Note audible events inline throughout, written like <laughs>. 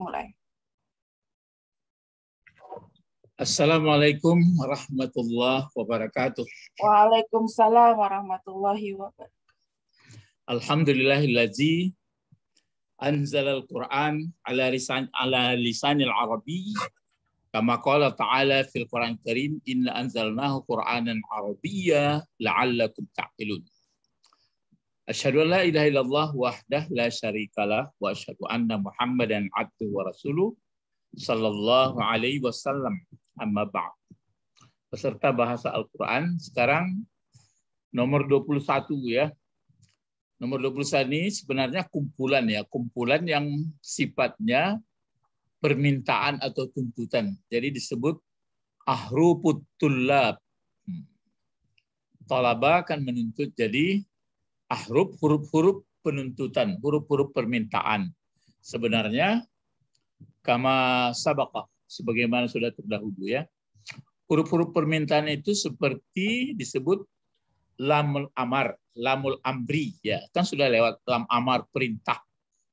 mulai. Assalamualaikum warahmatullahi wabarakatuh. Waalaikumsalam warahmatullahi wabarakatuh. Alhamdulillahillazi anzalal Qur'an ala lisan ala lisanil arabi kama qala ta'ala fil Qur'an Karim inna anzalnahu Qur'anan arabiyya la'allakum ta'qilun. Asyhadu an la ilaha illallah wahdah la syarikalah wa asyhadu anna Muhammadan abduhu wa rasuluh sallallahu alaihi wasallam amma ba'd. Peserta bahasa Al-Qur'an sekarang nomor 21 ya. Nomor 21 ini sebenarnya kumpulan ya, kumpulan yang sifatnya permintaan atau tuntutan. Jadi disebut ahruputullab. Hmm. Talaba akan menuntut jadi ahruf, huruf-huruf penuntutan, huruf-huruf permintaan. Sebenarnya kama sabakah sebagaimana sudah terdahulu ya. Huruf-huruf permintaan itu seperti disebut lamul amar, lamul amri ya. Kan sudah lewat lam amar perintah.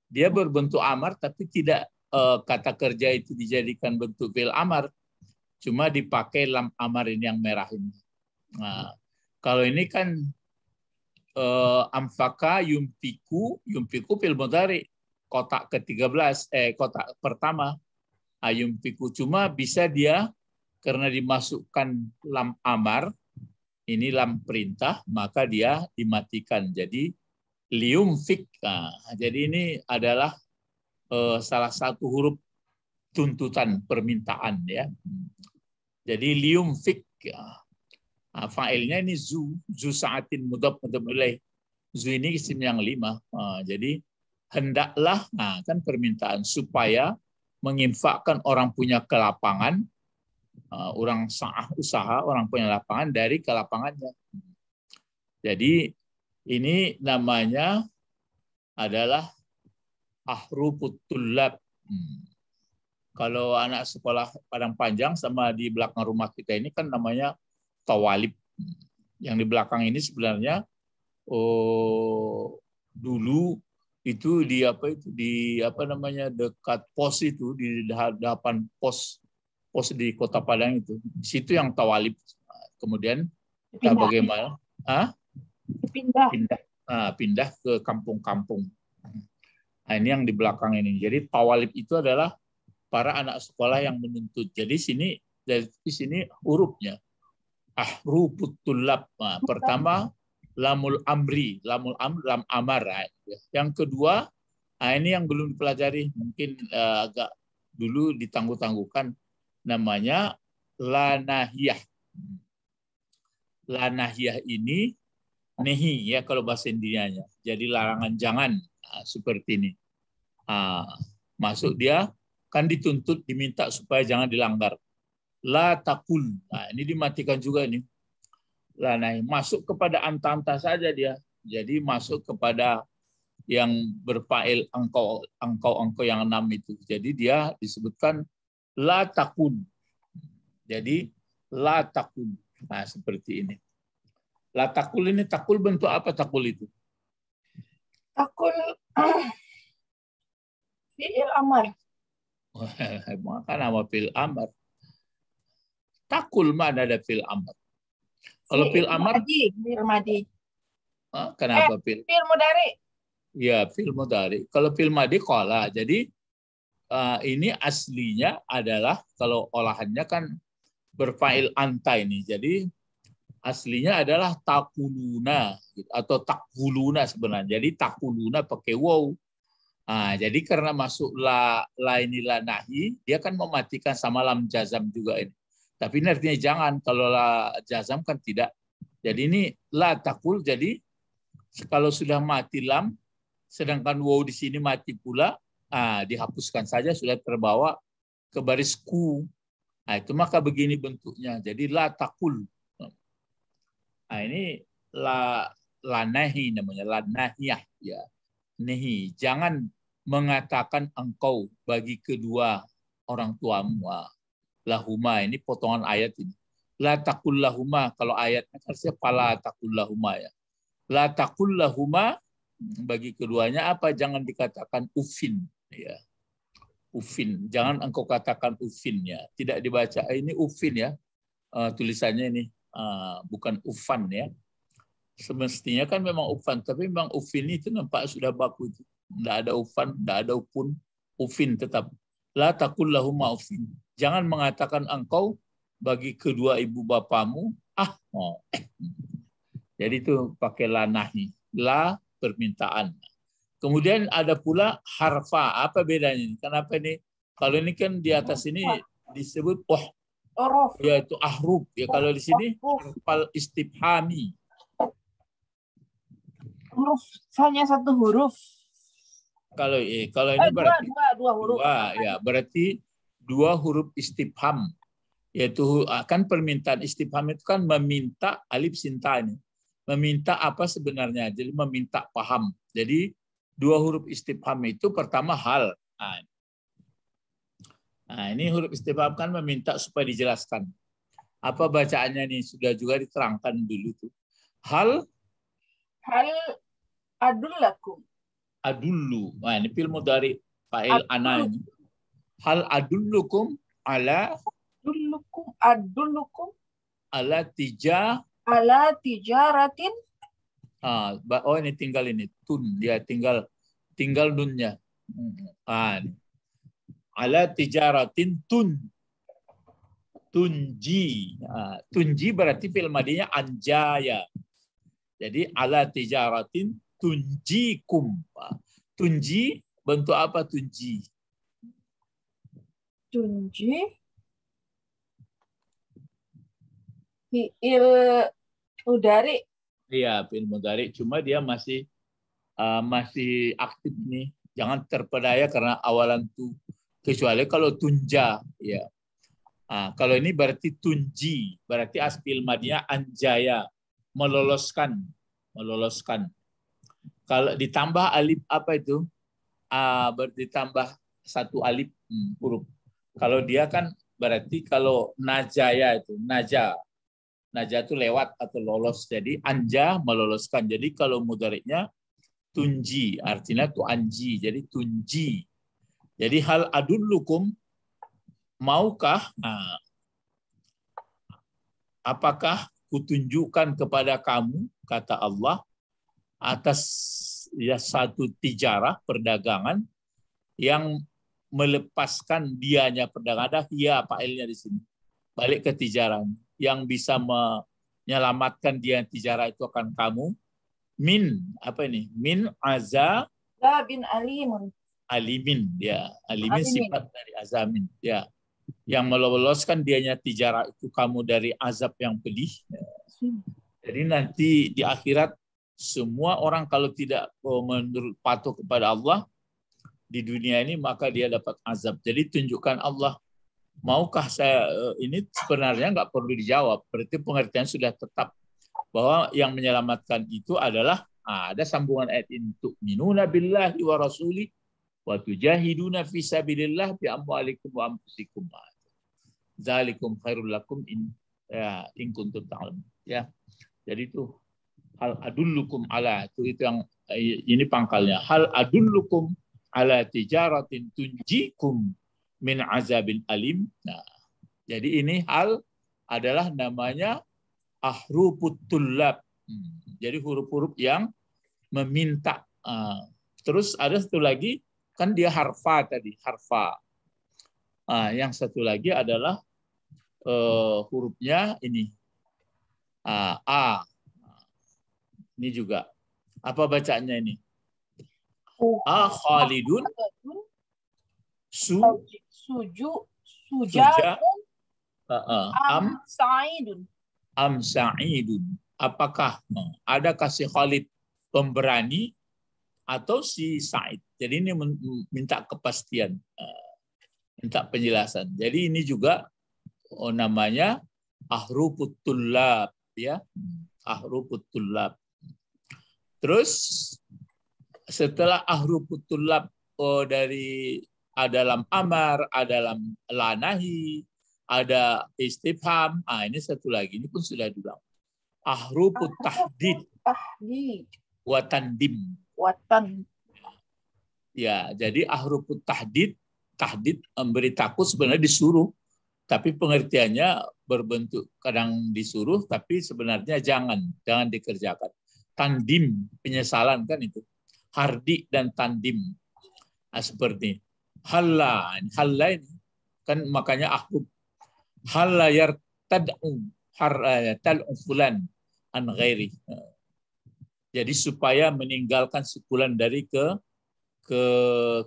Dia berbentuk amar tapi tidak uh, kata kerja itu dijadikan bentuk fil amar. Cuma dipakai lam amar ini yang merah ini. Nah, kalau ini kan uh, eh, amfaka yumpiku yumpiku fil mudari kotak ke-13 eh kotak pertama ayumpiku ah, cuma bisa dia karena dimasukkan lam amar ini lam perintah maka dia dimatikan jadi liumfik nah, jadi ini adalah eh, salah satu huruf tuntutan permintaan ya hmm. jadi liumfik ah uh, failnya ini zu, zu saatin mudab mudab mulai Zu ini isim yang lima. Uh, jadi hendaklah, nah kan permintaan supaya menginfakkan orang punya kelapangan, uh, orang sah usaha, orang punya lapangan dari kelapangannya. Jadi ini namanya adalah ahruput Hmm. Kalau anak sekolah padang panjang sama di belakang rumah kita ini kan namanya Tawalib. Yang di belakang ini sebenarnya oh, dulu itu di apa itu di apa namanya dekat pos itu di depan pos pos di Kota Padang itu. situ yang Tawalib. Kemudian kita bagaimana? Hah? Pindah. Pindah. Nah, pindah ke kampung-kampung. Nah, ini yang di belakang ini. Jadi tawalib itu adalah para anak sekolah yang menuntut. Jadi sini dari sini hurufnya ahruput tulab. Nah, pertama lamul amri, lamul am lam amar. Ah, ya. Yang kedua, nah ini yang belum dipelajari mungkin uh, agak dulu ditangguh-tangguhkan namanya lanahiyah. Lanahiyah ini nehi ya kalau bahasa Indianya. Jadi larangan jangan nah, seperti ini. Nah, masuk dia kan dituntut diminta supaya jangan dilanggar. La takul. Nah, ini dimatikan juga ini. La nahi. Masuk kepada antanta saja dia. Jadi masuk kepada yang berfail engkau engkau engkau yang enam itu. Jadi dia disebutkan la takun. Jadi la takun. Nah, seperti ini. La takul ini takul bentuk apa takul itu? Takul <clears throat> fil amar. Bukan <laughs> nama fil amar takul mana ada fil amr. Kalau fil amr fil madi. kenapa eh, fil? Fil mudari. Ya, fil mudari. Kalau fil madi kola. Jadi eh, ini aslinya adalah kalau olahannya kan berfail anta ini. Jadi aslinya adalah takuluna gitu, atau takuluna sebenarnya. Jadi takuluna pakai wow. Nah, jadi karena masuk la, la nahi, dia kan mematikan sama lam jazam juga ini. Tapi ini artinya jangan. Kalau la jazam kan tidak. Jadi ini la takul. Jadi kalau sudah mati lam, sedangkan wow di sini mati pula, ah, dihapuskan saja sudah terbawa ke baris ku. Nah, itu maka begini bentuknya. Jadi la takul. Nah, ini la la nahi namanya lanahiyah ya. Nehi, jangan mengatakan engkau bagi kedua orang tuamu. Ah, lahuma ini potongan ayat ini. La takul lahuma kalau ayatnya harusnya pala takul lahuma ya. La takul lahuma bagi keduanya apa jangan dikatakan ufin ya. Ufin, jangan engkau katakan ufin ya. Tidak dibaca eh, ini ufin ya. Uh, tulisannya ini uh, bukan ufan ya. Semestinya kan memang ufan, tapi memang ufin itu nampak sudah baku itu. Tidak ada ufan, tidak ada upun, ufin tetap. La takul lahuma ufin Jangan mengatakan engkau bagi kedua ibu bapamu, ah Oh. Jadi itu pakai nih la permintaan. Kemudian ada pula harfa. Apa bedanya? Kenapa ini? Kalau ini kan di atas ini disebut wah oh, yaitu Ya itu ahruf. Ya kalau di sini pal istibhami Huruf hanya satu huruf. Kalau eh, kalau ini eh, dua, berarti dua, dua huruf. Dua, ya berarti dua huruf istifham yaitu akan ah, permintaan istifham itu kan meminta alif sinta ini meminta apa sebenarnya jadi meminta paham jadi dua huruf istifham itu pertama hal ah. nah, ini huruf istifham kan meminta supaya dijelaskan apa bacaannya ini sudah juga diterangkan dulu tuh hal hal adullakum adullu nah ini film dari Fa'il Ana ini Hal adullukum ala adullukum adullukum ala tija ala tijaratin ah oh ini tinggal ini tun dia tinggal tinggal nunnya ah ala tijaratin tun tunji ah, tunji berarti fil madinya anjaya jadi ala tijaratin tunjikum ah, tunji bentuk apa tunji tunji Fi'il mudari. Iya, fi'il mudari. Cuma dia masih uh, masih aktif nih. Jangan terpedaya karena awalan tu. Kecuali kalau tunja, ya. Nah, kalau ini berarti tunji, berarti aspil madinya anjaya, meloloskan, meloloskan. Kalau ditambah alif apa itu? Ah, ditambah satu alif hmm, huruf kalau dia kan berarti kalau najaya itu naja naja itu lewat atau lolos jadi anja meloloskan jadi kalau mudariknya tunji artinya itu anji jadi tunji jadi hal adun lukum maukah nah, apakah kutunjukkan kepada kamu kata Allah atas ya satu tijarah perdagangan yang melepaskan dianya pedang. Ada hia Elnya di sini. Balik ke tijaran. Yang bisa menyelamatkan dia tijara itu akan kamu. Min, apa ini? Min azab La bin alimun. Alimin, ya. Alimin, sifat dari azamin, ya. Yang meloloskan dianya tijara itu kamu dari azab yang pedih. Jadi nanti di akhirat semua orang kalau tidak menurut patuh kepada Allah, di dunia ini maka dia dapat azab. Jadi tunjukkan Allah maukah saya eh, ini sebenarnya nggak perlu dijawab. Berarti pengertian sudah tetap bahwa yang menyelamatkan itu adalah ah, ada sambungan ayat untuk minuna billahi wa rasuli wa tujahiduna fi sabilillah bi amwalikum wa anfusikum. Zalikum khairul lakum in ya in kuntum ta'lamun. Ya. Jadi itu hal adullukum ala itu itu yang eh, ini pangkalnya. Hal adullukum ala tijaratin tunjikum min azabin alim. Nah, jadi ini hal adalah namanya ahruput tulab. Hmm, jadi huruf-huruf yang meminta. Ah, terus ada satu lagi, kan dia harfa tadi, harfa. Ah, yang satu lagi adalah eh, hurufnya ini. Ah, A. Ini juga. Apa bacanya ini? Ah, ha khalidun su suju suja uh, am, sa'idun am sa'idun apakah ada kasih Khalid pemberani atau si Said jadi ini minta kepastian eh, minta penjelasan jadi ini juga oh, namanya ahrufut tullab ya ahrufut tullab terus setelah ahrufutulab oh, dari ada lam amar, ada lam lanahi, ada istifham. Ah ini satu lagi ini pun sudah diulang. Ahrufut tahdid. Tahdid. Watandim. Watan. Ya, jadi ahrufut tahdid, tahdid memberi takut sebenarnya disuruh, tapi pengertiannya berbentuk kadang disuruh, tapi sebenarnya jangan, jangan dikerjakan. Tandim, penyesalan kan itu Hardi dan Tandim. Nah, seperti Halla. Halla kan makanya ahbub. Halla tad'u har eh, tal'u fulan an ghairi. Jadi supaya meninggalkan sekulan dari ke ke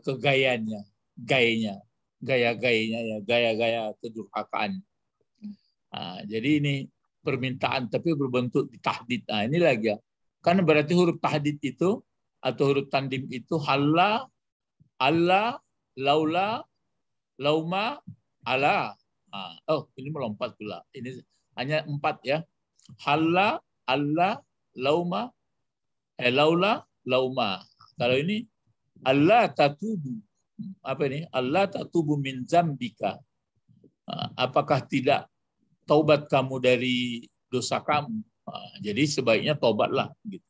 kegayanya, gayanya, gaya-gayanya ya, gaya-gaya kedurhakaan. Nah, jadi ini permintaan tapi berbentuk tahdid. Nah, ini lagi ya. Karena berarti huruf tahdid itu atau huruf tandim itu halla, alla, laula, lauma, ala. oh, ini melompat pula. Ini hanya empat ya. Halla, alla, lauma, eh, laula, lauma. Kalau ini Allah tatubu. Apa ini? Allah tatubu min zambika. Apakah tidak taubat kamu dari dosa kamu? Jadi sebaiknya taubatlah gitu.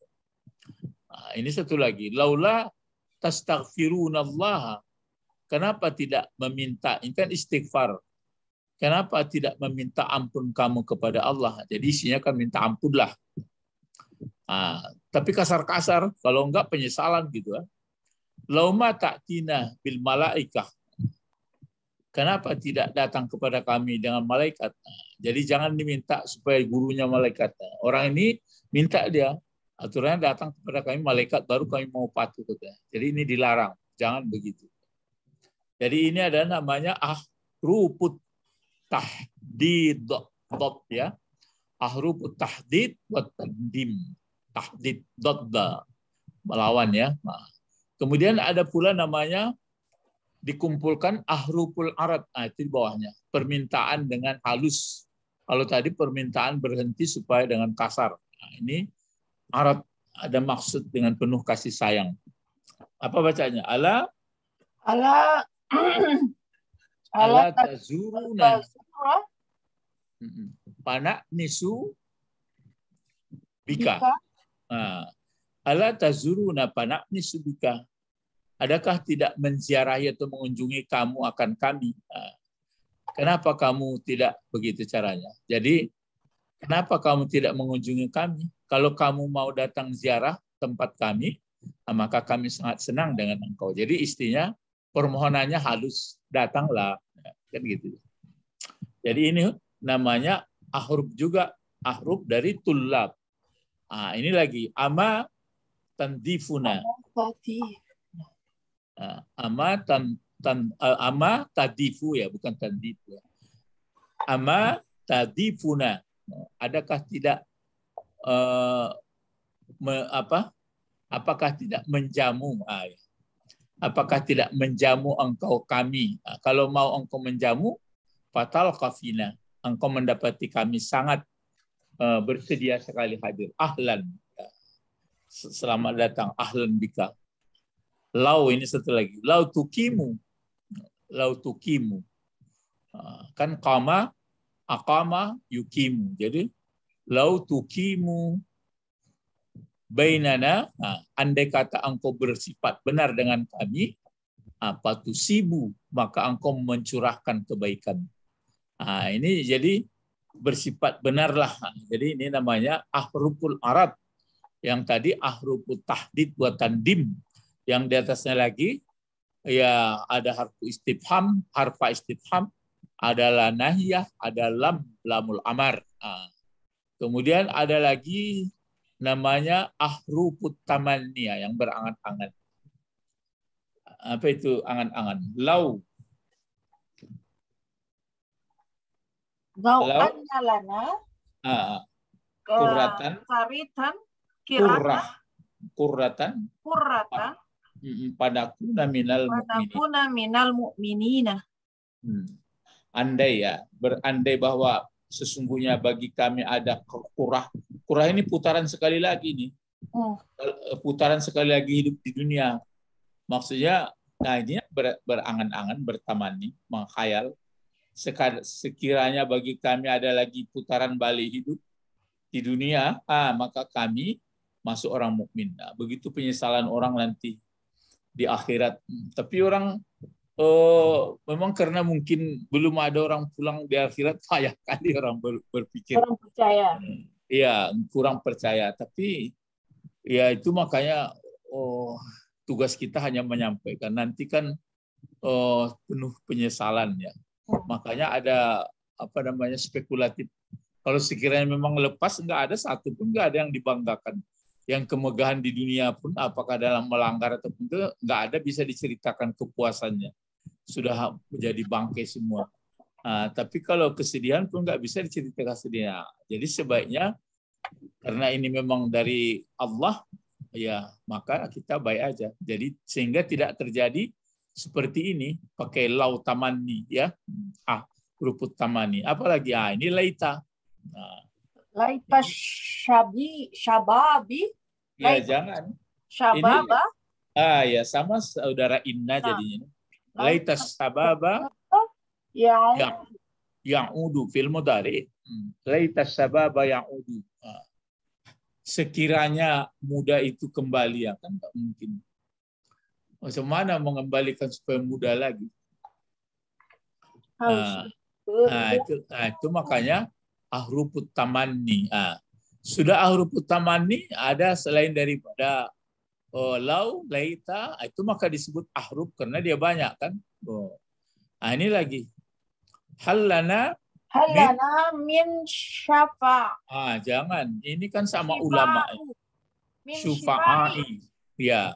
Nah, ini satu lagi. Laula tastaghfirunallaha. Kenapa tidak meminta? Ini kan istighfar. Kenapa tidak meminta ampun kamu kepada Allah? Jadi isinya kan minta ampunlah. Nah, tapi kasar-kasar, kalau enggak penyesalan gitu. Ah. Lauma ta'tina bil malaikah. Kenapa tidak datang kepada kami dengan malaikat? Ah, jadi jangan diminta supaya gurunya malaikat. Ah, orang ini minta dia, Aturannya datang kepada kami malaikat baru kami mau patuh katanya. Jadi ini dilarang, jangan begitu. Jadi ini ada namanya ahruput tahdid dot ya. Ahruput tahdid wa tadim. Tahdid dotda melawan ya. Kemudian ada pula namanya dikumpulkan ahrupul arad. Nah, itu di bawahnya. Permintaan dengan halus. Kalau tadi permintaan berhenti supaya dengan kasar. Nah, ini Arab ada maksud dengan penuh kasih sayang. Apa bacanya? Ala Ala <clears throat> Ala tazuruna. Panak nisu bika. Nah, ala tazuruna panak nisu bika. Adakah tidak menziarahi atau mengunjungi kamu akan kami? Nah, kenapa kamu tidak begitu caranya? Jadi, kenapa kamu tidak mengunjungi kami? kalau kamu mau datang ziarah tempat kami, nah, maka kami sangat senang dengan engkau. Jadi istinya permohonannya halus, datanglah. Kan gitu. Jadi ini namanya ahrub juga, ahrub dari tulab. Ah, ini lagi, ama tandifuna. Ah, ama tan, tan, eh, ama tadifu ya, bukan tandifu. Ya. Ama tadifuna. Adakah tidak eh, me, apa? Apakah tidak menjamu? Ah, ya. Apakah tidak menjamu engkau kami? Ah, kalau mau engkau menjamu, fatal kafina. Engkau mendapati kami sangat eh, bersedia sekali hadir. Ahlan. Selamat datang. Ahlan bika. Lau ini satu lagi. Lau tukimu. Lau tukimu. Ah, kan kama, akama, yukimu. Jadi lau tukimu bainana nah, andai kata engkau bersifat benar dengan kami apa sibu maka engkau mencurahkan kebaikan nah, ini jadi bersifat benarlah jadi ini namanya ahrupul arab yang tadi ahruput tahdid buatan dim yang di atasnya lagi ya ada harfu istifham harfa istifham adalah nahiyah ada lam lamul amar nah, Kemudian ada lagi namanya ahruput tamania yang berangan-angan. Apa itu angan-angan? Lau. Lau anjalana. Ah, ah, kuratan. Karitan. Eh, Kurah. Kuratan. Kuratan. Padaku naminal Padaku naminal mu'minina. Hmm. Andai ya, berandai bahwa sesungguhnya bagi kami ada kurah. Kurah ini putaran sekali lagi nih. Oh. Eh, putaran sekali lagi hidup di dunia. Maksudnya, nah ini ber, berangan-angan, bertamani, menghayal. Sekiranya bagi kami ada lagi putaran balik hidup di dunia, ah, maka kami masuk orang mukmin. Nah, begitu penyesalan orang nanti di akhirat. Tapi orang uh, memang karena mungkin belum ada orang pulang di akhirat payah <laughs> kali orang ber, berpikir kurang percaya hmm, iya kurang percaya tapi ya itu makanya oh, tugas kita hanya menyampaikan nanti kan oh, penuh penyesalan ya hmm. makanya ada apa namanya spekulatif kalau sekiranya memang lepas nggak ada satu pun nggak ada yang dibanggakan yang kemegahan di dunia pun apakah dalam melanggar ataupun itu nggak ada bisa diceritakan kepuasannya sudah menjadi bangkai semua. Uh, tapi kalau kesedihan pun nggak bisa diceritakan sedihnya. Jadi sebaiknya karena ini memang dari Allah, ya maka kita baik aja. Jadi sehingga tidak terjadi seperti ini pakai lau tamani ya ah ruput tamani apalagi ah ini laita nah. laita shababi, ya, laita. ya jangan shababa ini, ah ya sama saudara inna nah. jadinya laitas sababa yang ya'udu fil mudari. Hmm. Laitas sababa ya'udu. Sekiranya muda itu kembali ya kan nggak mungkin. Bagaimana mengembalikan supaya muda lagi? Nah, nah, itu, nah, itu makanya ahruput tamanni. Nah, sudah ahruput tamani ada selain daripada Oh, lau, laita, ah, itu maka disebut ahruf karena dia banyak kan. Oh. Nah, ini lagi. Halana Halana min syafa. Ah, jangan. Ini kan sama Shifa'u. ulama. Syufa'i. Ya.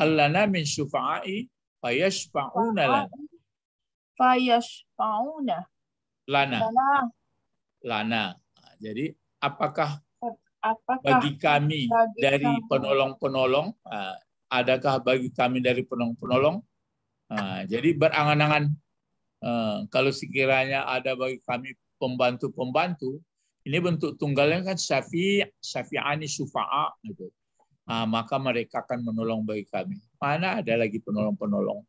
Halana min syufa'i fayashfa'una lana. Fayashfa'una. Lana. Lana. lana. Ah, jadi apakah Apakah bagi kami bagi dari penolong-penolong, ah, adakah bagi kami dari penolong-penolong? uh, jadi berangan-angan ah, kalau sekiranya ada bagi kami pembantu-pembantu, ini bentuk tunggalnya kan syafi, syafi'ani syufa'a gitu. Nah, maka mereka akan menolong bagi kami. Mana ada lagi penolong-penolong?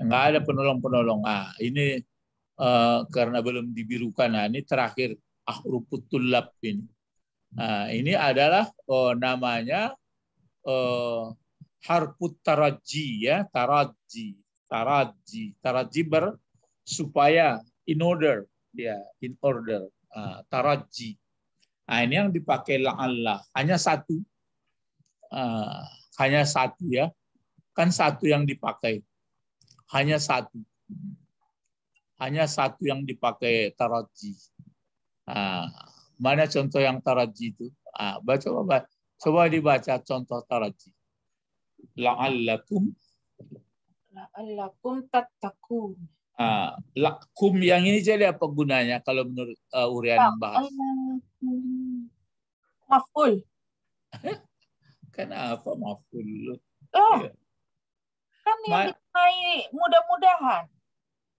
Enggak ada penolong-penolong. Ah, ini uh, karena belum dibirukan. Nah, ini terakhir ahruput tulab ini. Nah, ini adalah oh, namanya oh, eh, harput taraji ya, taraji, taraji, taraji ber supaya in order ya, in order, uh, taraji. Nah, ini yang dipakai Allah hanya satu. Uh, hanya satu ya. Kan satu yang dipakai. Hanya satu. Hanya satu yang dipakai taraji. Uh, Mana contoh yang taraji itu? Ah, baca apa? coba dibaca contoh taraji. La'allakum la'allakum tattaqun. Ah, lakum yang ini jadi apa gunanya kalau menurut uh, urian bahas? Maf'ul. <laughs> Kenapa maf'ul? Oh. Ya. Kan yang dikenai mudah-mudahan.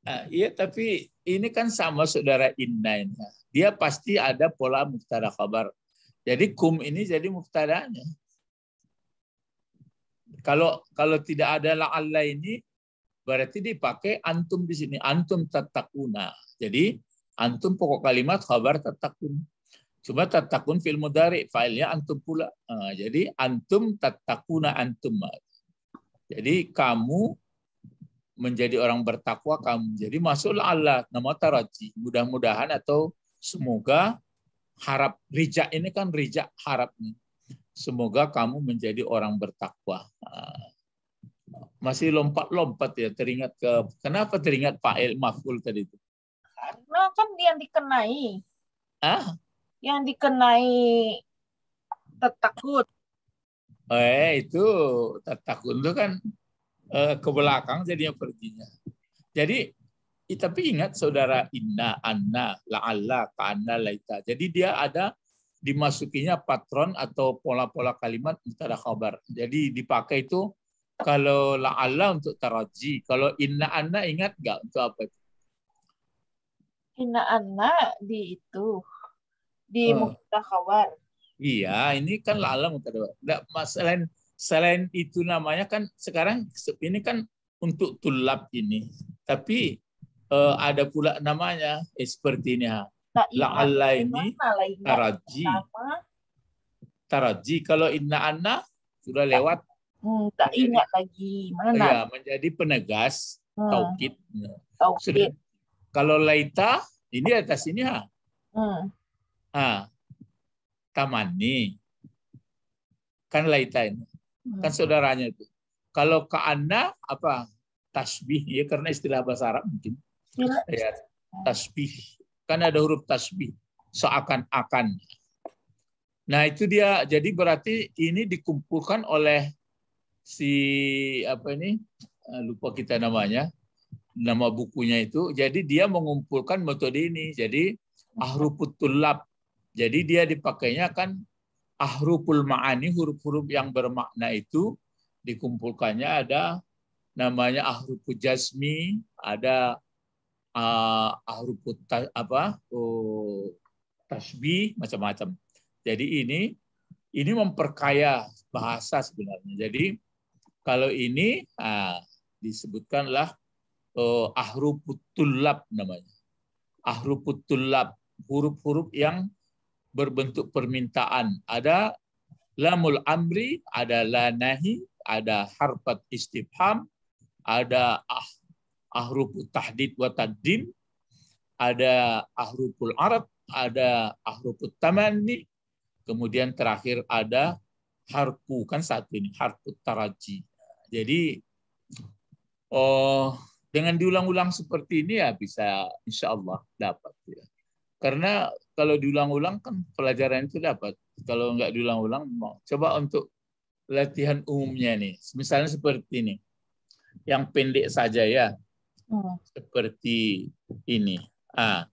Ah, iya, tapi ini kan sama saudara Inna ini dia pasti ada pola muktada khabar. Jadi kum ini jadi muktadanya. Kalau kalau tidak ada la la'alla ini berarti dipakai antum di sini antum tatakuna. Jadi antum pokok kalimat khabar tatakun. Cuma tatakun fil mudari, failnya antum pula. Ah, jadi antum tatakuna antum. Jadi kamu menjadi orang bertakwa kamu. Jadi masuklah Allah nama taraji. Mudah-mudahan atau semoga harap rijak ini kan rijak harap nih. Semoga kamu menjadi orang bertakwa. Masih lompat-lompat ya teringat ke kenapa teringat Pak El Maful tadi itu? Karena kan yang dikenai. Ah? Yang dikenai takut. Eh itu takut itu kan eh, ke belakang jadinya perginya. Jadi tapi ingat saudara inna, anna, la'alla, ka'anna, laita. Jadi dia ada dimasukinya patron atau pola-pola kalimat mubtada khabar. Jadi dipakai itu kalau la'alla untuk taraji, kalau inna anna ingat nggak untuk apa itu? Inna anna di itu di oh. Hmm. kabar. khabar. Iya, ini kan la'alla mubtada khabar. Enggak masalahin selain itu namanya kan sekarang ini kan untuk tulap ini. Tapi uh, ada pula namanya eh, seperti ini La'alla ini taraji. Taraji. Kalau inna anna sudah lewat. Hmm, tak menjadi, ingat lagi. Mana? Ya, menjadi penegas hmm. taukid. Taukid. Kalau laita ini atas ini ha. Hmm. Ha. Tamani. Kan laita ini. Kan hmm. Kan saudaranya itu. Kalau ke anna apa? Tasbih ya karena istilah bahasa Arab mungkin. Iya. ya tasbih kan ada huruf tasbih seakan-akan nah itu dia jadi berarti ini dikumpulkan oleh si apa ini ah, lupa kita namanya nama bukunya itu jadi dia mengumpulkan metode ini jadi ahruput tulab jadi dia dipakainya kan ahruful ma'ani huruf-huruf yang bermakna itu dikumpulkannya ada namanya ahruful jasmi ada uh, eh, ta, apa uh, tasbih macam-macam. Jadi ini ini memperkaya bahasa sebenarnya. Jadi kalau ini uh, disebutkanlah uh, tulab namanya. tulab huruf-huruf yang berbentuk permintaan. Ada lamul amri, ada lanahi ada harfat istifham, ada ah ahrufut tahdid wa taddim, ada ahruful arab, ada ahrufut tamani, kemudian terakhir ada harfu kan satu ini harfu taraji. Jadi oh dengan diulang-ulang seperti ini ya bisa insya Allah dapat ya. Karena kalau diulang-ulang kan pelajaran itu dapat. Kalau nggak diulang-ulang, coba untuk latihan umumnya nih. Misalnya seperti ini. Yang pendek saja ya seperti ini. ah,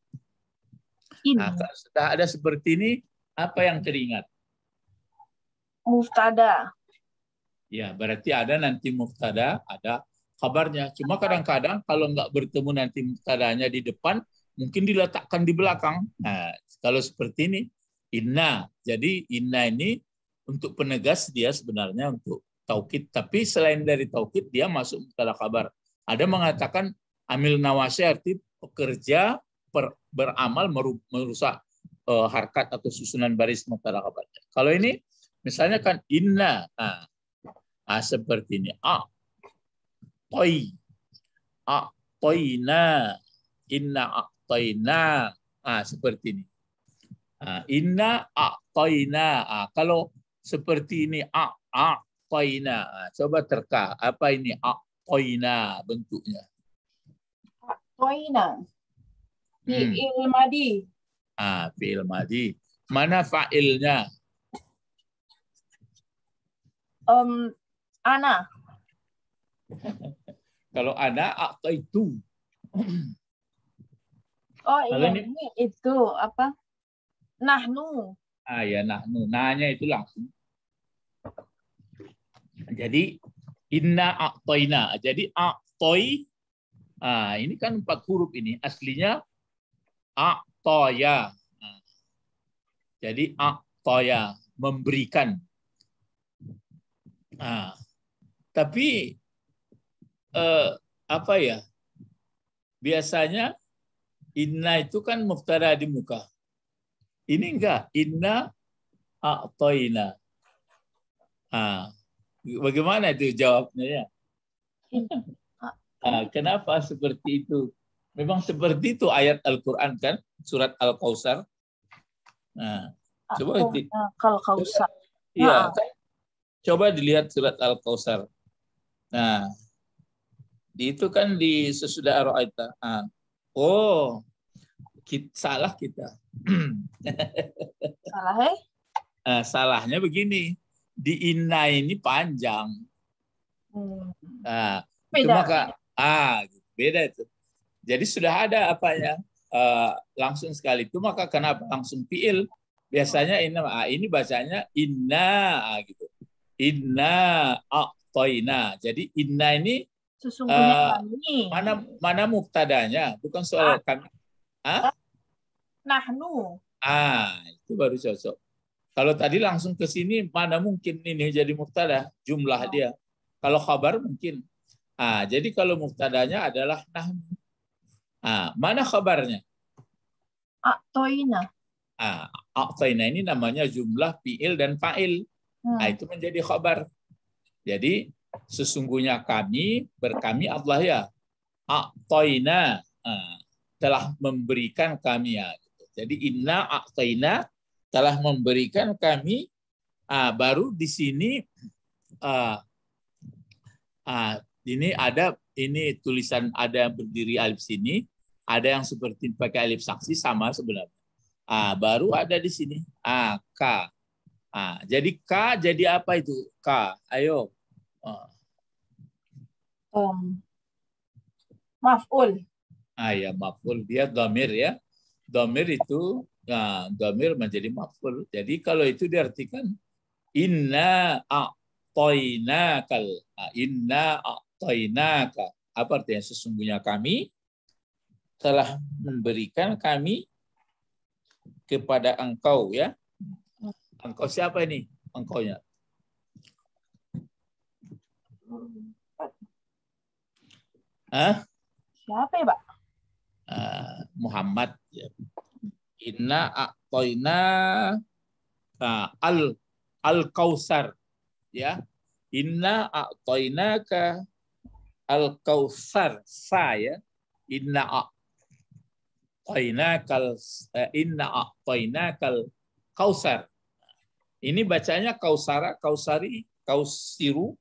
Ini. Ah, kalau sudah ada seperti ini, apa yang teringat? Muftada. Ya, berarti ada nanti muftada, ada kabarnya. Cuma kadang-kadang kalau nggak bertemu nanti muftadanya di depan, mungkin diletakkan di belakang. Nah, kalau seperti ini, inna. Jadi inna ini untuk penegas dia sebenarnya untuk taukid. Tapi selain dari taukid, dia masuk mubtada kabar. Ada mengatakan Amil nawasi arti pekerja per, beramal merusak uh, harkat atau susunan baris mutarakabatnya. Kalau ini misalnya kan inna, nah, nah seperti ini a, toy, a toina, inna a toina, nah seperti ini. Nah, inna a toina, nah, kalau seperti ini a a toina, nah, coba terka apa ini a toina bentuknya. Toina. Fi'il hmm. madi. Ah, fi'il madi. Mana fa'ilnya? Um, ana. <laughs> Kalau ana, atau itu. <clears throat> oh iya, ini, ini itu apa? Nahnu. Ah ya, nahnu. nanya itu langsung. Jadi, inna aktoina. Jadi, aktoi Nah, ini kan empat huruf ini. Aslinya aktoya. toya ah. jadi aktoya, memberikan. Nah, tapi eh, apa ya? Biasanya inna itu kan muftara di muka. Ini enggak. Inna aktoina. Ah, bagaimana itu jawabnya ya? Nah, kenapa seperti itu? Memang seperti itu ayat Al-Quran kan? Surat Al-Kausar. Nah, coba oh, kalau Kausar. Iya, nah. kan? Coba dilihat surat Al-Kausar. Nah, itu kan di sesudah ar nah. Oh, kita, salah kita. <clears throat> salah eh? Eh, salahnya begini. Di inna ini panjang. Hmm. Nah, Beda. Cuma A gitu. beda itu jadi sudah ada apa ya uh, langsung sekali itu maka kenapa langsung fiil biasanya ini A ini bacanya inna gitu inna a'toina jadi inna ini uh, mana mana muktadanya bukan soal ah. kami ah nahnu ah itu baru cocok kalau tadi langsung ke sini mana mungkin ini jadi muktada jumlah oh. dia kalau kabar mungkin Ah, jadi kalau muftadanya adalah nah Ah, mana kabarnya Aktoina. Ah, aktoina ini namanya jumlah fiil dan fa'il. Hmm. Ah, itu menjadi khabar. Jadi sesungguhnya kami berkami Allah ya. Aktoina ah, telah memberikan kami ya. Jadi inna aktoina telah memberikan kami ah, baru di sini ah, ah, ini ada ini tulisan ada yang berdiri alif sini, ada yang seperti pakai alif saksi sama sebenarnya. Ah, baru ada di sini. Ah, K. Ah, jadi K jadi apa itu? K. Ayo. Ah. Um, maf'ul. Ah ya, maf'ul dia domir ya. Domir itu nah, domir menjadi maf'ul. Jadi kalau itu diartikan inna a kal ah, Inna a a'tainaka. Apa artinya? Sesungguhnya kami telah memberikan kami kepada engkau ya. Engkau siapa ini? Engkau nya? Hah? Siapa ya, Pak? Uh, Muhammad. Ya. Inna a'toina uh, al al kausar ya. Inna ka Al-Kautsar saya inna a'tainakal eh, inna a'tainakal kausar. Ini bacanya kausara, kausari, kausiru.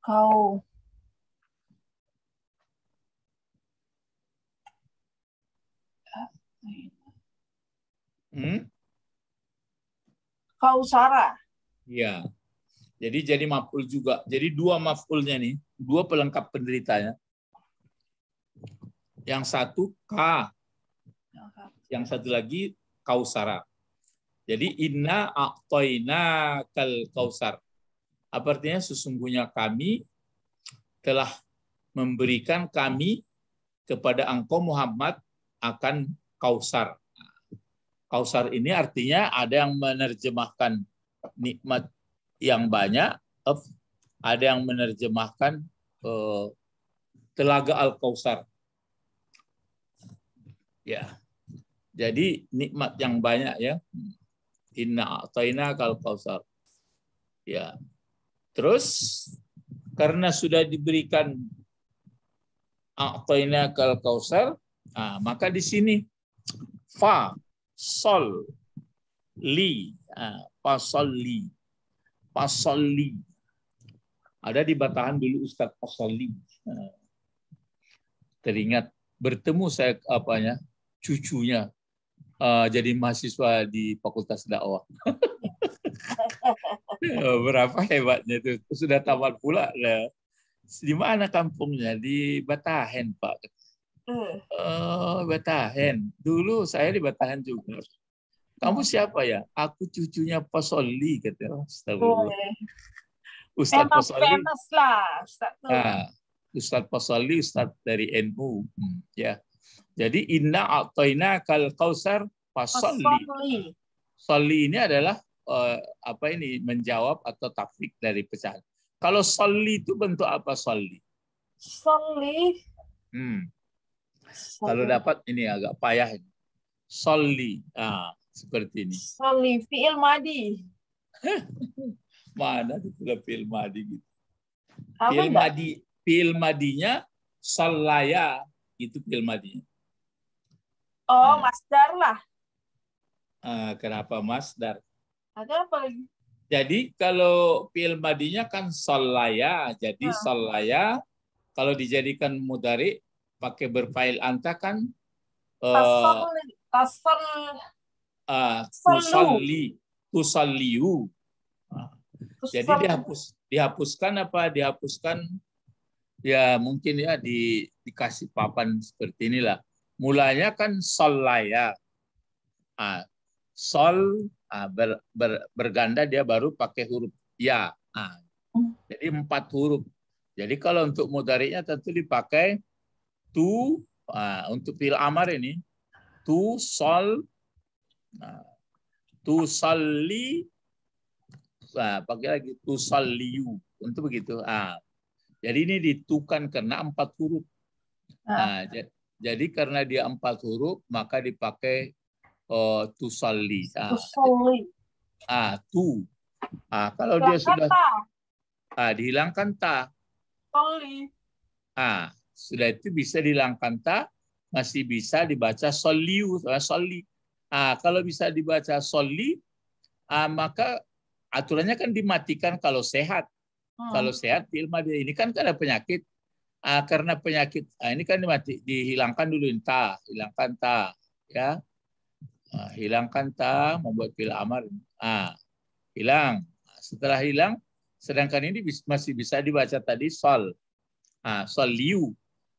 Kau Hmm? Kausara. Ya. Jadi jadi maf'ul juga. Jadi dua maf'ulnya nih, dua pelengkap penderitanya. Yang satu K. Yang satu lagi kausara. Jadi inna aktoina kal kausar. Apa artinya sesungguhnya kami telah memberikan kami kepada engkau Muhammad akan kausar. Kausar ini artinya ada yang menerjemahkan nikmat yang banyak, ada yang menerjemahkan uh, telaga Al-Kausar. Ya. Jadi nikmat yang banyak ya. Inna a'tayna kal kausar. Ya. Terus karena sudah diberikan a'tayna kal kausar, nah, maka di sini fa sol li ah, fa sol li Pasolli. Ada di Batahan dulu Ustadz Pasolli. Nah. Teringat bertemu saya apanya cucunya eh, jadi mahasiswa di Fakultas Dakwah. <laughs> Eh, berapa hebatnya itu sudah tamat pula. Ya. Di mana kampungnya di Batahen Pak. Oh, Batahen. Dulu saya di Batahen juga kamu hmm. siapa ya? Aku cucunya Soli, katanya. Astagfirullah. Ustadz Pasoli. Famous lah, Ustadz. Nah, Ustadz Pasoli, Ustadz dari NU. Hmm, ya. Jadi inna atoina kal kausar pasolli. Soli ini adalah uh, apa ini menjawab atau taktik dari pecahan. Kalau soli itu bentuk apa soli? Soli. Hmm. Kalau dapat ini agak payah. Soli. Ah seperti ini. Soli fi'il madi. Mana itulah fi'il madi gitu. Fi'il madi, fi'il madinya salaya itu fi'il madinya. Oh, nah. masdar lah. Uh, kenapa masdar? Ada apa lagi? Jadi kalau fi'il madinya kan salaya, jadi hmm. salaya kalau dijadikan mudari pakai berfail anta kan eh, tasol uh, uh, tusalli ah, jadi dihapus dihapuskan apa dihapuskan ya mungkin ya di, dikasih papan seperti inilah. Mulanya kan solaya. Ah, sol ah, ber, ber, berganda dia baru pakai huruf ya. Ah, jadi empat huruf. Jadi kalau untuk mudarinya tentu dipakai tu ah, untuk pil amar ini tu sol Nah, tusalli nah, pakai lagi tusalliu untuk begitu. Ah, jadi ini ditukan karena empat huruf. Ah. Nah, ah. jadi karena dia empat huruf maka dipakai uh, tusalli. Ah, tusalli. Ah, tu. Ah, kalau dia sudah ta. ah, dihilangkan ta. Soli. Ah, sudah itu bisa dihilangkan ta, masih bisa dibaca soliu, soli. Ah, kalau bisa dibaca soli, ah, maka aturannya kan dimatikan kalau sehat. Hmm. Kalau sehat, ilmu dia ini kan ada penyakit. Ah, karena penyakit ah, ini kan dimati, dihilangkan dulu ta, hilangkan ta, ya, ah, hilangkan ta, membuat pil amar, ah, hilang. Ah, setelah hilang, sedangkan ini masih bisa dibaca tadi sol, ah, sol liu,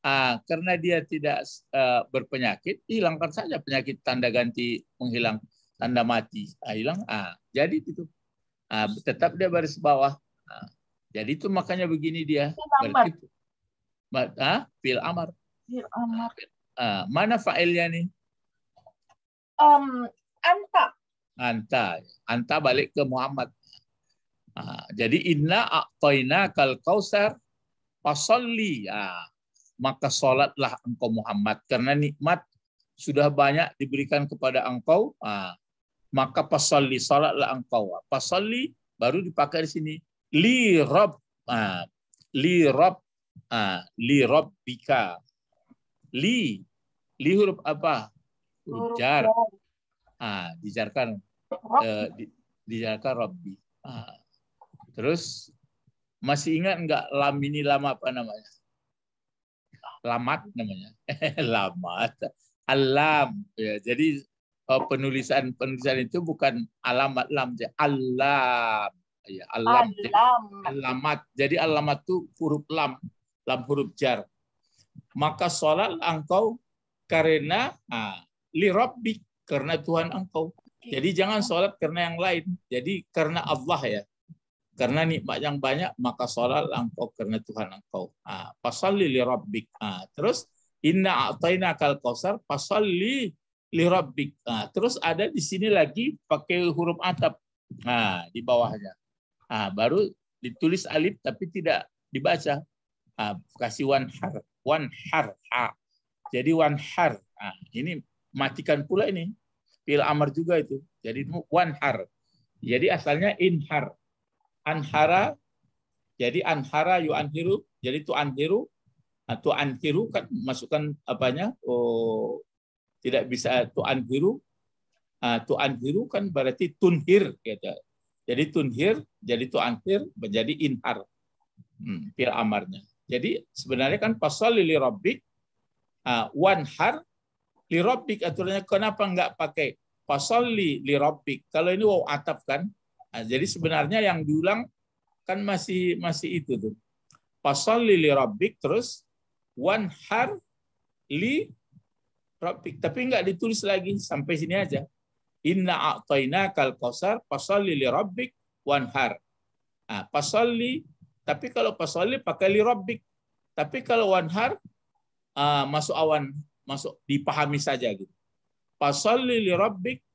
Ah, karena dia tidak uh, berpenyakit, hilangkan saja penyakit tanda ganti menghilang, tanda mati ah, hilang. Ah, jadi itu ah, tetap dia baris bawah. Ah, jadi itu makanya begini dia. Berarti, fil amar. Ah, fil amar. Ah, ah, mana failnya nih? Um, anta. Anta. Anta balik ke Muhammad. Ah, jadi inna a'toina kal kausar pasolli. Ah, maka sholatlah engkau Muhammad. Karena nikmat sudah banyak diberikan kepada engkau, maka pasalli sholatlah engkau. Pasalli baru dipakai di sini. Li rob, li rob, li rob bika. Li, li huruf apa? ujar Ah, dijarkan. Eh, dijarkan Robbi. Ah. Terus masih ingat nggak lam ini lama apa namanya? lamat namanya <laughs> lamat alam ya jadi eh, penulisan penulisan itu bukan alamat lam jadi alam ya alam, alamat jadi alamat itu huruf lam lam huruf jar maka sholat engkau karena ah, karena Tuhan engkau jadi jangan sholat karena yang lain jadi karena Allah ya karena nikmat yang banyak, maka sholat engkau karena Tuhan engkau. Ah, pasalli li rabbik. terus, inna a'tayna kal kausar, pasalli li rabbik. terus ada di sini lagi pakai huruf atap. di bawahnya. baru ditulis alif tapi tidak dibaca. kasih one har, one har, Jadi one har. ini matikan pula ini. pil amar juga itu. Jadi one har. Jadi asalnya in har anhara jadi anhara yu anhiru jadi tu anhiru atau nah, anhiru kan masukkan apanya oh tidak bisa tu anhiru nah, tu anhiru kan berarti tunhir gitu. Jadi tunhir jadi tu anhir menjadi inhar hmm, fil amarnya. Jadi sebenarnya kan pasal lili robik uh, ah, wanhar li robik aturannya kenapa enggak pakai pasal li li Kalau ini wow atap kan Nah, jadi sebenarnya yang diulang kan masih masih itu tuh. pasal lili rabbik terus one li rabbik. Tapi nggak ditulis lagi sampai sini aja. Inna a'tayna kal kosar pasal lili rabbik har. Nah, li, tapi kalau pasal li pakai li rabbik. Tapi kalau one uh, ah, masuk awan masuk dipahami saja gitu. pasal lili rabbik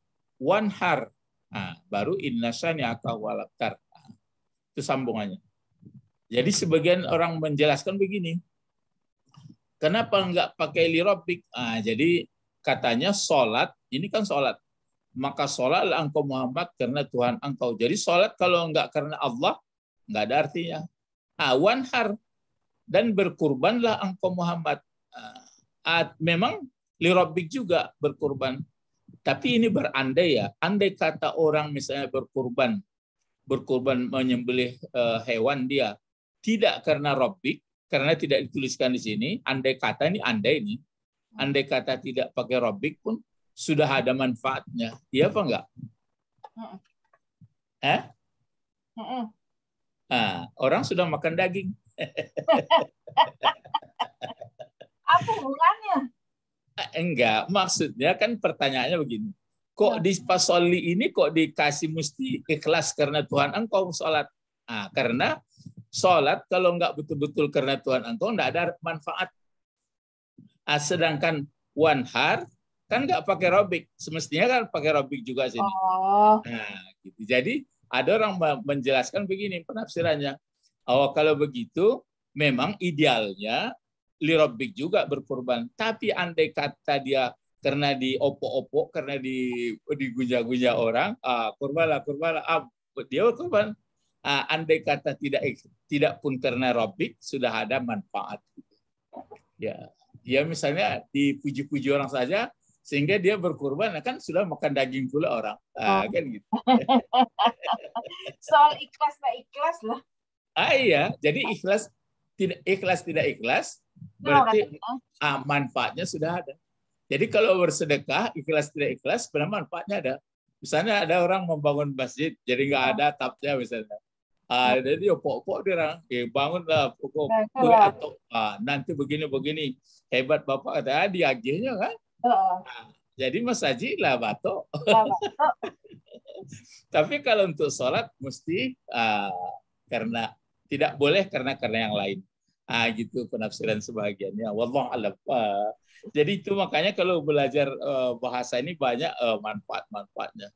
har. Nah, baru innasani akawalakar. Nah, itu sambungannya. Jadi sebagian orang menjelaskan begini. Kenapa enggak pakai lirobik? Nah, jadi katanya sholat, ini kan sholat. Maka solatlah engkau Muhammad karena Tuhan engkau. Jadi sholat kalau enggak karena Allah, enggak ada artinya. Awan har dan berkurbanlah engkau Muhammad. Nah, memang lirobik juga berkurban tapi ini berandai ya, andai kata orang misalnya berkurban, berkurban menyembelih eh, hewan dia, tidak karena robik, karena tidak dituliskan di sini, andai kata ini andai ini, andai kata tidak pakai robik pun sudah ada manfaatnya. Iya apa enggak? Eh? Nah, orang sudah makan daging. <laughs> apa hubungannya? Eh, enggak maksudnya kan pertanyaannya begini kok ya. di pasoli ini kok dikasih mesti ikhlas karena Tuhan engkau sholat nah, karena sholat kalau enggak betul-betul karena Tuhan engkau enggak ada manfaat nah, sedangkan heart kan enggak pakai robik semestinya kan pakai robik juga sini oh. nah gitu jadi ada orang menjelaskan begini penafsirannya oh kalau begitu memang idealnya lirobik juga berkorban. Tapi andai kata dia karena diopo-opo, karena di diguja gunja orang, ah, korban lah. ah, dia berkorban. Ah, andai kata tidak tidak pun karena robik, sudah ada manfaat. Gitu. Ya, dia ya misalnya dipuji-puji orang saja, sehingga dia berkurban nah kan sudah makan daging pula orang ah, oh. kan gitu <laughs> soal ikhlas tak ikhlas lah ah iya jadi ikhlas tidak ikhlas tidak ikhlas Nah, Berarti ah, manfaatnya sudah ada. Jadi kalau bersedekah, ikhlas tidak ikhlas, sebenarnya manfaatnya ada. Misalnya ada orang membangun masjid, jadi nggak iya. ada atapnya misalnya. Ah, iya. jadi ya pokok dia orang, eh, bangunlah pokok nah, atau ah, nanti begini-begini. Hebat Bapak kata, ah, diagihnya kan. Ah, jadi masjid lah batok. <laughs> Tapi kalau untuk sholat mesti ah, karena tidak boleh karena karena yang lain ah hmm. gitu penafsiran sebagiannya wallah alam ah, jadi itu makanya kalau belajar eh, bahasa ini banyak eh, manfaat manfaatnya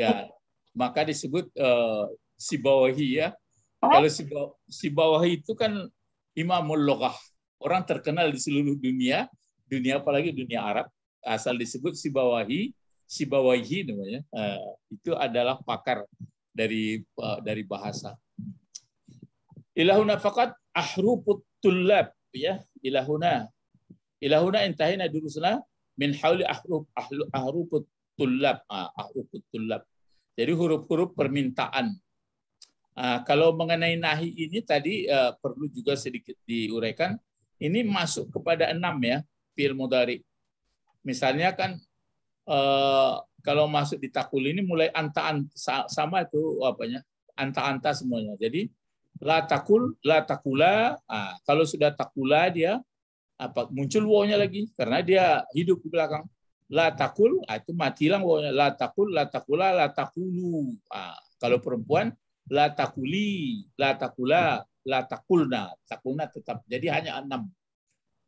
ya maka disebut uh, sibawahi ya kalau sibawahi itu kan imamul logah orang terkenal di seluruh dunia dunia apalagi dunia Arab asal disebut sibawahi sibawahi namanya uh, itu adalah pakar dari dari bahasa ilahuna fakat ahruput tulab ya ilahuna ilahuna intahina durusna min hauli ahruf ahruput tulab ah, ahruput tulab jadi huruf-huruf permintaan ah, kalau mengenai nahi ini tadi ah, perlu juga sedikit diuraikan ini masuk kepada enam ya fil mudari misalnya kan ah, kalau masuk di takul ini mulai anta anta-anta sama itu apanya anta-anta semuanya jadi la takul la takula nah, kalau sudah takula dia apa muncul wonya lagi karena dia hidup di belakang la takul nah, itu mati lang wonya la takul la takula la takulu nah, kalau perempuan la takuli la takula la takulna takulna tetap jadi hanya enam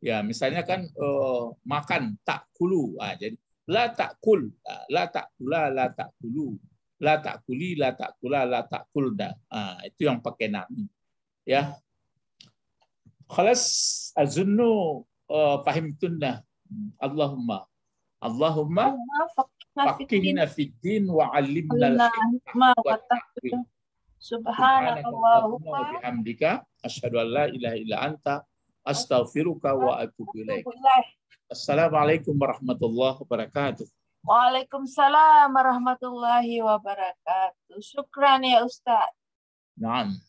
ya misalnya kan uh, makan takulu nah, jadi la takul ah, la takula la takulu la takuli, la takula, la takulda. Ah, itu yang pakai nami. Ya. Khalas azunnu eh, fahim tunna. Allahumma. Allahumma faqihna fid din wa 'allimna al-hikma wa ta'wil. Subhanaka wa bihamdika asyhadu an la ilaha illa anta astaghfiruka wa atubu ilaik. Assalamualaikum warahmatullahi wabarakatuh. Waalaikumsalam warahmatullahi wabarakatuh. Syukran ya Ustaz. Naam.